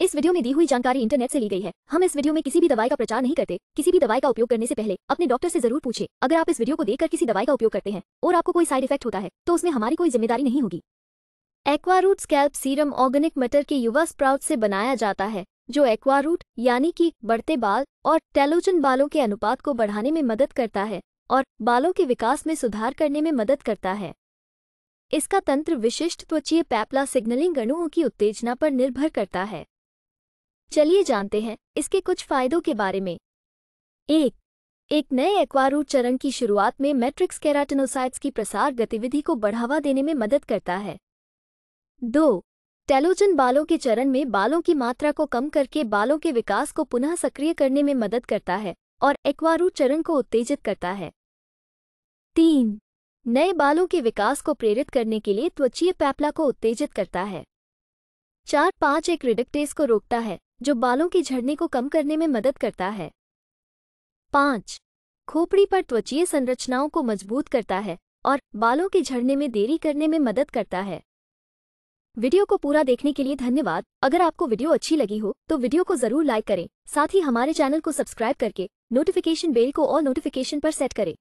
इस वीडियो में दी हुई जानकारी इंटरनेट से ली गई है हम इस वीडियो में किसी भी दवाई का प्रचार नहीं करते किसी भी दवाई का उपयोग करने से पहले अपने डॉक्टर से जरूर पूछे अगर आप इस वीडियो को देखकर किसी दवाई का उपयोग करते हैं और आपको कोई साइड इफेक्ट होता है तो उसमें हमारी कोई जिम्मेदारी नहीं होगी एक्वारूट स्कैल्प सीरम ऑर्गेनिक मटर के युवा स्प्राउट से बनाया जाता है जो एक्वारूट यानी कि बढ़ते बाल और टेलोजन बालों के अनुपात को बढ़ाने में मदद करता है और बालों के विकास में सुधार करने में मदद करता है इसका तंत्र विशिष्ट त्वचीय पैपला सिग्नलिंग गणुओं की उत्तेजना पर निर्भर करता है चलिए जानते हैं इसके कुछ फायदों के बारे में एक एक नए एक्वारूट चरण की शुरुआत में मैट्रिक्स केराटिनोसाइट्स की प्रसार गतिविधि को बढ़ावा देने में मदद करता है दो टेलोजन बालों के चरण में बालों की मात्रा को कम करके बालों के विकास को पुनः सक्रिय करने में मदद करता है और एक्वारूट चरण को उत्तेजित करता है तीन नए बालों के विकास को प्रेरित करने के लिए त्वचीय पैपला को उत्तेजित करता है चार पाँच एक रिडक्टेस को रोकता है जो बालों के झड़ने को कम करने में मदद करता है पाँच खोपड़ी पर त्वचीय संरचनाओं को मजबूत करता है और बालों के झड़ने में देरी करने में मदद करता है वीडियो को पूरा देखने के लिए धन्यवाद अगर आपको वीडियो अच्छी लगी हो तो वीडियो को जरूर लाइक करें साथ ही हमारे चैनल को सब्सक्राइब करके नोटिफिकेशन बेल को और नोटिफिकेशन पर सेट करें